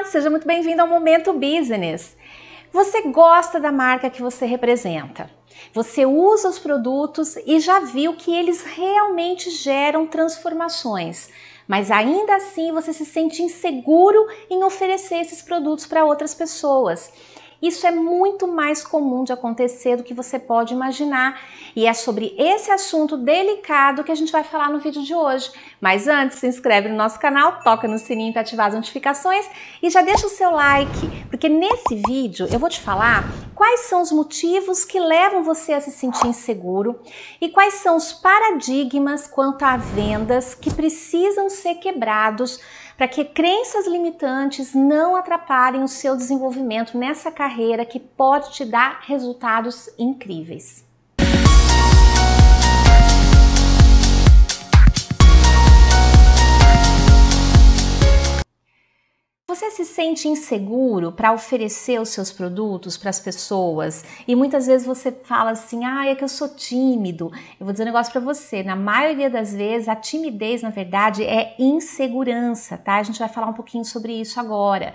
Olá, seja muito bem-vindo ao Momento Business. Você gosta da marca que você representa. Você usa os produtos e já viu que eles realmente geram transformações, mas ainda assim você se sente inseguro em oferecer esses produtos para outras pessoas. Isso é muito mais comum de acontecer do que você pode imaginar, e é sobre esse assunto delicado que a gente vai falar no vídeo de hoje. Mas antes, se inscreve no nosso canal, toca no sininho para ativar as notificações e já deixa o seu like, porque nesse vídeo eu vou te falar quais são os motivos que levam você a se sentir inseguro e quais são os paradigmas quanto a vendas que precisam ser quebrados para que crenças limitantes não atrapalhem o seu desenvolvimento nessa carreira que pode te dar resultados incríveis. Você se sente inseguro para oferecer os seus produtos para as pessoas e muitas vezes você fala assim: ah, é que eu sou tímido. Eu vou dizer um negócio para você: na maioria das vezes, a timidez, na verdade, é insegurança, tá? A gente vai falar um pouquinho sobre isso agora.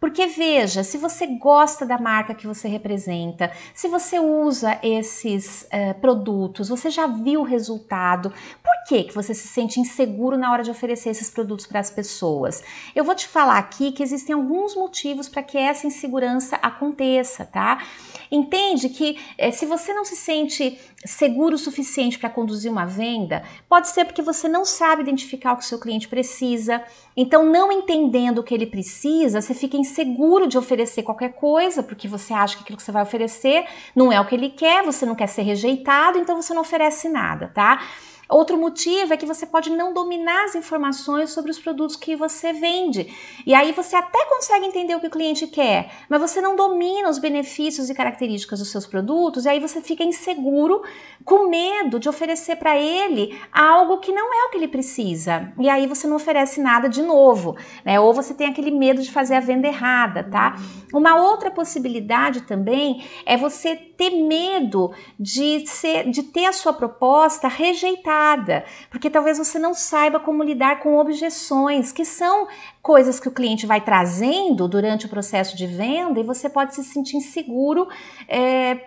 Porque veja, se você gosta da marca que você representa, se você usa esses eh, produtos, você já viu o resultado, por que, que você se sente inseguro na hora de oferecer esses produtos para as pessoas? Eu vou te falar aqui que existem alguns motivos para que essa insegurança aconteça, tá? Entende que é, se você não se sente seguro o suficiente para conduzir uma venda, pode ser porque você não sabe identificar o que o seu cliente precisa. Então, não entendendo o que ele precisa, você fica inseguro de oferecer qualquer coisa, porque você acha que aquilo que você vai oferecer não é o que ele quer, você não quer ser rejeitado, então você não oferece nada, tá? Outro motivo é que você pode não dominar as informações sobre os produtos que você vende. E aí você até consegue entender o que o cliente quer, mas você não domina os benefícios e características dos seus produtos, e aí você fica inseguro, com medo de oferecer para ele algo que não é o que ele precisa. E aí você não oferece nada de novo, né? Ou você tem aquele medo de fazer a venda errada, tá? Uma outra possibilidade também é você ter medo de ser de ter a sua proposta rejeitada errada, porque talvez você não saiba como lidar com objeções, que são coisas que o cliente vai trazendo durante o processo de venda e você pode se sentir inseguro é,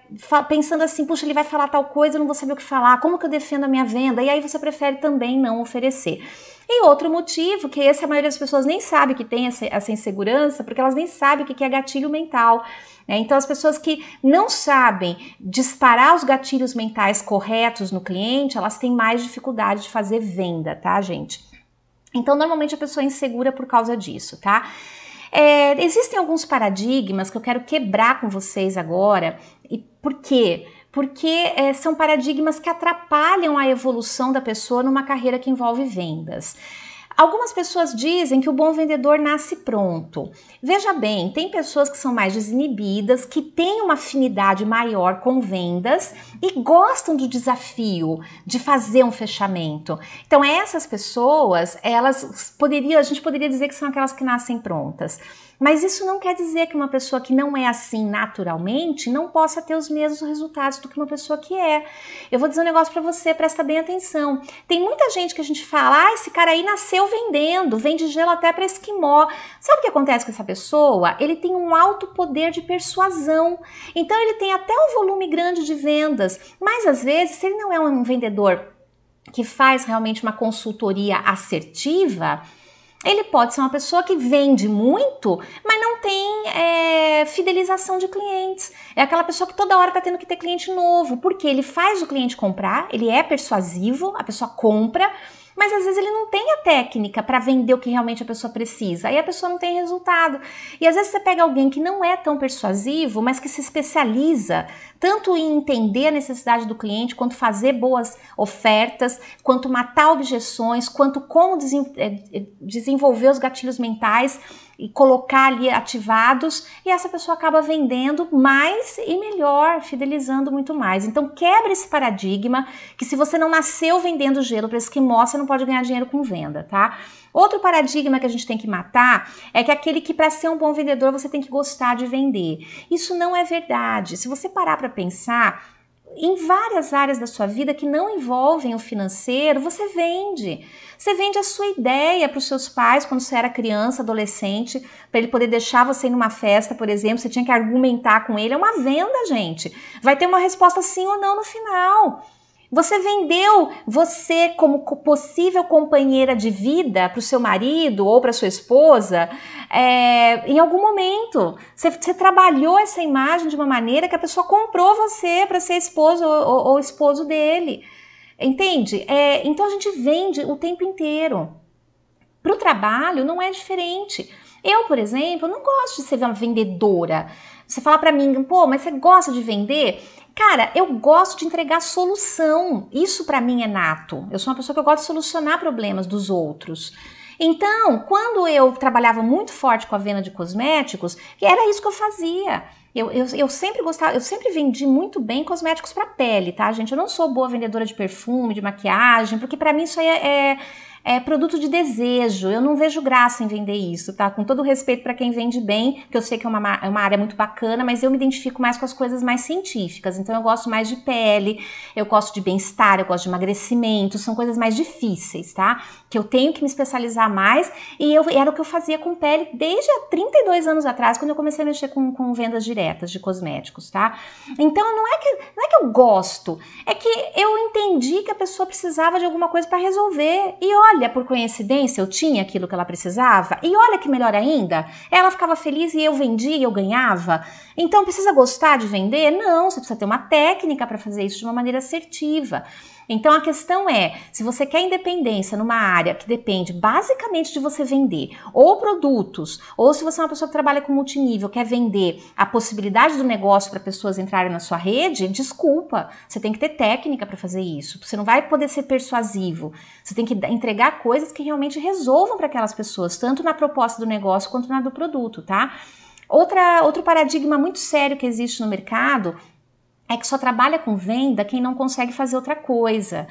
pensando assim, puxa, ele vai falar tal coisa, eu não vou saber o que falar, como que eu defendo a minha venda? E aí você prefere também não oferecer. E outro motivo, que esse a maioria das pessoas nem sabe que tem essa, essa insegurança, porque elas nem sabem o que é gatilho mental. Né? Então, as pessoas que não sabem disparar os gatilhos mentais corretos no cliente, elas têm mais dificuldade de fazer venda, tá, gente? Então, normalmente a pessoa é insegura por causa disso, tá? É, existem alguns paradigmas que eu quero quebrar com vocês agora. E por quê? Porque porque é, são paradigmas que atrapalham a evolução da pessoa numa carreira que envolve vendas. Algumas pessoas dizem que o bom vendedor nasce pronto. Veja bem, tem pessoas que são mais desinibidas, que têm uma afinidade maior com vendas e gostam do desafio de fazer um fechamento. Então essas pessoas, elas poderia, a gente poderia dizer que são aquelas que nascem prontas. Mas isso não quer dizer que uma pessoa que não é assim naturalmente não possa ter os mesmos resultados do que uma pessoa que é. Eu vou dizer um negócio para você, presta bem atenção. Tem muita gente que a gente fala, ah, esse cara aí nasceu vendendo, vende gelo até para esquimó. Sabe o que acontece com essa pessoa? Ele tem um alto poder de persuasão. Então ele tem até um volume grande de vendas, mas às vezes se ele não é um vendedor que faz realmente uma consultoria assertiva, ele pode ser uma pessoa que vende muito, mas não tem é, fidelização de clientes. É aquela pessoa que toda hora está tendo que ter cliente novo, porque ele faz o cliente comprar, ele é persuasivo, a pessoa compra, mas às vezes ele não tem a técnica para vender o que realmente a pessoa precisa. Aí a pessoa não tem resultado. E às vezes você pega alguém que não é tão persuasivo, mas que se especializa tanto em entender a necessidade do cliente, quanto fazer boas ofertas, quanto matar objeções, quanto como eh, eh, desenvolver os gatilhos mentais e colocar ali ativados, e essa pessoa acaba vendendo mais e melhor, fidelizando muito mais. Então quebra esse paradigma que se você não nasceu vendendo gelo para esquimó, você não pode ganhar dinheiro com venda, tá? Outro paradigma que a gente tem que matar é que aquele que para ser um bom vendedor você tem que gostar de vender. Isso não é verdade. Se você parar para pensar, em várias áreas da sua vida que não envolvem o financeiro, você vende. Você vende a sua ideia para os seus pais quando você era criança, adolescente, para ele poder deixar você em uma festa, por exemplo, você tinha que argumentar com ele. É uma venda, gente. Vai ter uma resposta sim ou não no final. Você vendeu você como possível companheira de vida para o seu marido ou para sua esposa é, em algum momento. Você, você, trabalhou essa imagem de uma maneira que a pessoa comprou você para ser esposa ou, ou, ou, esposo dele. Entende? É, então a gente vende o tempo inteiro. Para o trabalho não é diferente. Eu, por exemplo, não gosto de ser uma vendedora. Você fala para mim, pô, mas você gosta de vender? Cara, eu gosto de entregar solução. Isso para mim é nato. Eu sou uma pessoa que eu gosto de solucionar problemas dos outros. Então, quando eu trabalhava muito forte com a venda de cosméticos, era isso que eu fazia. Eu, eu, eu sempre gostava, eu sempre vendi muito bem cosméticos para pele, tá, gente? Eu não sou boa vendedora de perfume, de maquiagem, porque para mim isso aí é, é é produto de desejo. Eu não vejo graça em vender isso, tá? Com todo respeito para quem vende bem, que eu sei que é uma, é uma área muito bacana, mas eu me identifico mais com as coisas mais científicas. Então eu gosto mais de pele, eu gosto de bem-estar, eu gosto de emagrecimento, são coisas mais difíceis, tá? Que eu tenho que me especializar mais e eu era o que eu fazia com pele desde há 32 anos atrás, quando eu comecei a mexer com, com vendas diretas de cosméticos, tá? Então não é que não é que eu gosto, é que eu entendi que a pessoa precisava de alguma coisa para resolver. E olha, olha, por coincidência, eu tinha aquilo que ela precisava, e olha que melhor ainda, ela ficava feliz e eu vendia e eu ganhava. Então, precisa gostar de vender? Não, você precisa ter uma técnica para fazer isso de uma maneira assertiva. Então a questão é, se você quer independência numa área que depende basicamente de você vender ou produtos, ou se você é uma pessoa que trabalha com multinível, quer vender a possibilidade do negócio para pessoas entrarem na sua rede, desculpa, você tem que ter técnica para fazer isso. Você não vai poder ser persuasivo. Você tem que entregar entregar coisas que realmente resolvam para aquelas pessoas, tanto na proposta do negócio quanto na do produto, tá? Outra, outro paradigma muito sério que existe no mercado é que só trabalha com venda quem não consegue fazer outra coisa.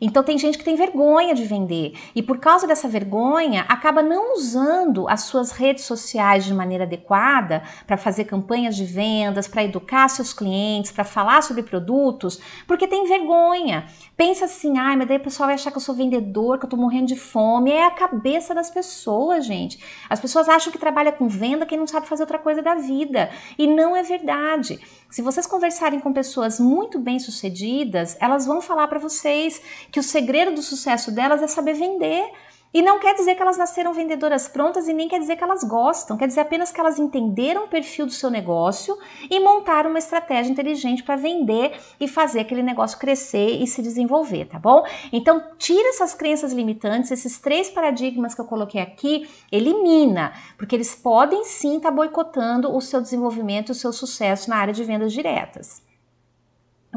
Então tem gente que tem vergonha de vender e por causa dessa vergonha acaba não usando as suas redes sociais de maneira adequada para fazer campanhas de vendas, para educar seus clientes, para falar sobre produtos, porque tem vergonha. Pensa assim, ai, ah, mas daí o pessoal vai achar que eu sou vendedor, que eu tô morrendo de fome. É a cabeça das pessoas, gente. As pessoas acham que trabalha com venda quem não sabe fazer outra coisa da vida e não é verdade. Se vocês conversarem com pessoas muito bem-sucedidas, elas vão falar para vocês que o segredo do sucesso delas é saber vender e não quer dizer que elas nasceram vendedoras prontas e nem quer dizer que elas gostam, quer dizer apenas que elas entenderam o perfil do seu negócio e montaram uma estratégia inteligente para vender e fazer aquele negócio crescer e se desenvolver, tá bom? Então, tira essas crenças limitantes, esses três paradigmas que eu coloquei aqui, elimina, porque eles podem sim estar tá boicotando o seu desenvolvimento, o seu sucesso na área de vendas diretas.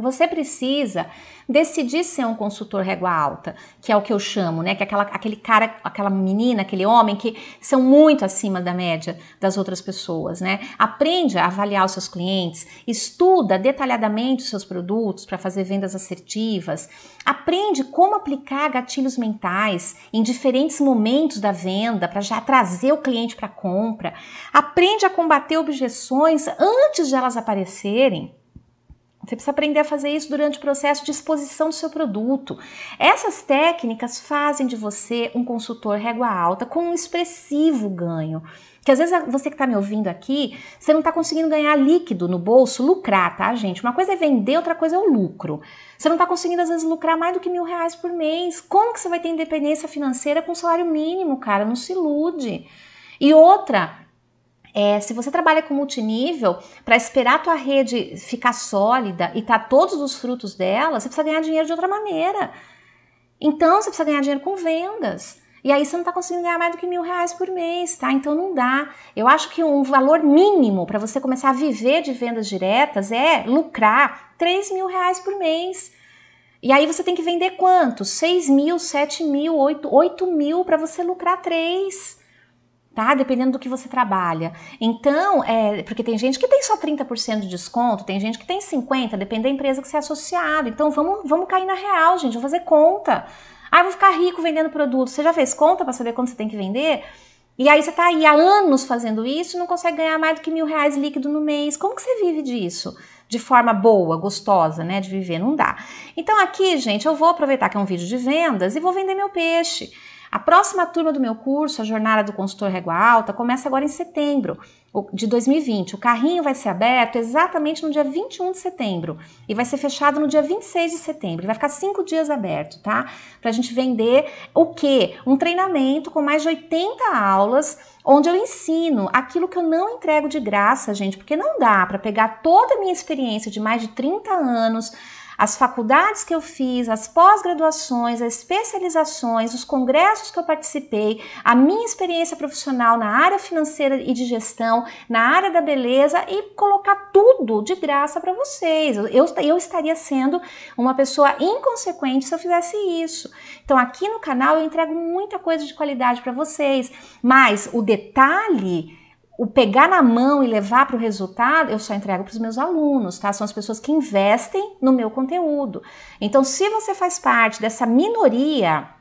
Você precisa decidir ser um consultor régua alta, que é o que eu chamo, né? Que é aquela, aquele cara, aquela menina, aquele homem que são muito acima da média das outras pessoas, né? Aprende a avaliar os seus clientes, estuda detalhadamente os seus produtos para fazer vendas assertivas, aprende como aplicar gatilhos mentais em diferentes momentos da venda para já trazer o cliente para a compra, aprende a combater objeções antes de elas aparecerem você precisa aprender a fazer isso durante o processo de exposição do seu produto. Essas técnicas fazem de você um consultor régua alta com um expressivo ganho. Que às vezes você que está me ouvindo aqui, você não está conseguindo ganhar líquido no bolso, lucrar, tá, gente? Uma coisa é vender, outra coisa é o lucro. Você não está conseguindo, às vezes, lucrar mais do que mil reais por mês. Como que você vai ter independência financeira com salário mínimo, cara? Não se ilude. E outra, é, se você trabalha com multinível, para esperar a tua rede ficar sólida e tá todos os frutos dela, você precisa ganhar dinheiro de outra maneira. Então, você precisa ganhar dinheiro com vendas. E aí você não está conseguindo ganhar mais do que mil reais por mês, tá? Então não dá. Eu acho que um valor mínimo para você começar a viver de vendas diretas é lucrar 3 mil reais por mês. E aí você tem que vender quanto? 6 mil, 7 mil, 8, 8 mil para você lucrar 3 tá? Dependendo do que você trabalha. Então, é, porque tem gente que tem só 30% de desconto, tem gente que tem 50%, depende da empresa que você é associado. Então, vamos, vamos cair na real, gente, vou fazer conta. Ah, vou ficar rico vendendo produto. Você já fez conta para saber quanto você tem que vender? E aí você tá aí há anos fazendo isso e não consegue ganhar mais do que mil reais líquido no mês. Como que você vive disso? De forma boa, gostosa, né? De viver, não dá. Então aqui, gente, eu vou aproveitar que é um vídeo de vendas e vou vender meu peixe. A próxima turma do meu curso, a Jornada do Consultor Régua Alta, começa agora em setembro de 2020. O carrinho vai ser aberto exatamente no dia 21 de setembro e vai ser fechado no dia 26 de setembro. vai ficar cinco dias aberto, tá? Para a gente vender o quê? Um treinamento com mais de 80 aulas onde eu ensino aquilo que eu não entrego de graça, gente, porque não dá para pegar toda a minha experiência de mais de 30 anos as faculdades que eu fiz, as pós-graduações, as especializações, os congressos que eu participei, a minha experiência profissional na área financeira e de gestão, na área da beleza e colocar tudo de graça para vocês. Eu, eu estaria sendo uma pessoa inconsequente se eu fizesse isso. Então, aqui no canal eu entrego muita coisa de qualidade para vocês, mas o detalhe o pegar na mão e levar para o resultado, eu só entrego para os meus alunos, tá? São as pessoas que investem no meu conteúdo. Então, se você faz parte dessa minoria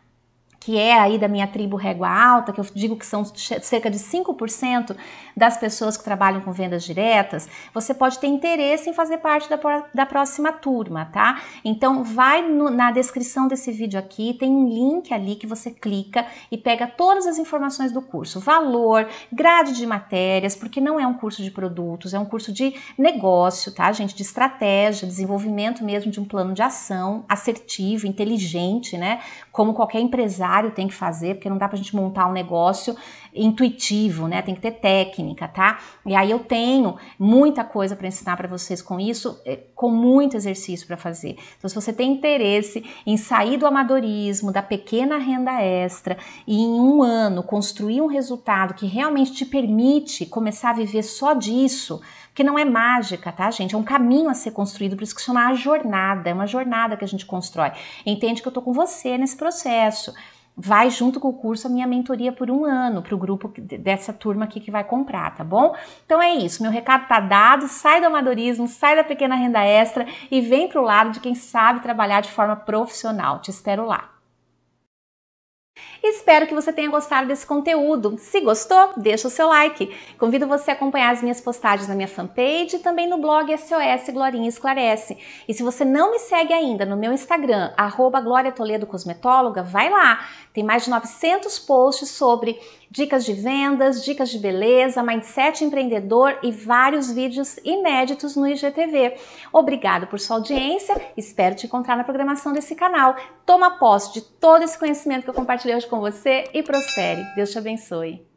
que é aí da minha tribo régua alta, que eu digo que são cerca de 5% das pessoas que trabalham com vendas diretas, você pode ter interesse em fazer parte da, da próxima turma, tá? Então vai no, na descrição desse vídeo aqui, tem um link ali que você clica e pega todas as informações do curso, valor, grade de matérias, porque não é um curso de produtos, é um curso de negócio, tá, gente? De estratégia, desenvolvimento mesmo de um plano de ação assertivo, inteligente, né? Como qualquer empresário empresário tem que fazer, porque não dá para a gente montar um negócio intuitivo, né? Tem que ter técnica, tá? E aí eu tenho muita coisa para ensinar para vocês com isso, eh, com muito exercício para fazer. Então, se você tem interesse em sair do amadorismo, da pequena renda extra e em um ano construir um resultado que realmente te permite começar a viver só disso, que não é mágica, tá, gente? É um caminho a ser construído, por isso que chama a jornada, é uma jornada que a gente constrói. Entende que eu tô com você nesse processo vai junto com o curso a minha mentoria por um ano para o grupo dessa turma aqui que vai comprar, tá bom? Então é isso, meu recado tá dado, sai do amadorismo, sai da pequena renda extra e vem para o lado de quem sabe trabalhar de forma profissional. Te espero lá. Espero que você tenha gostado desse conteúdo. Se gostou, deixa o seu like. Convido você a acompanhar as minhas postagens na minha fanpage e também no blog SOS Glorinha Esclarece. E se você não me segue ainda no meu Instagram, arroba Toledo Cosmetóloga, vai lá. Tem mais de 900 posts sobre dicas de vendas, dicas de beleza, mindset empreendedor e vários vídeos inéditos no IGTV. Obrigado por sua audiência, espero te encontrar na programação desse canal. Toma posse de todo esse conhecimento que eu compartilhei hoje com você e prospere. Deus te abençoe.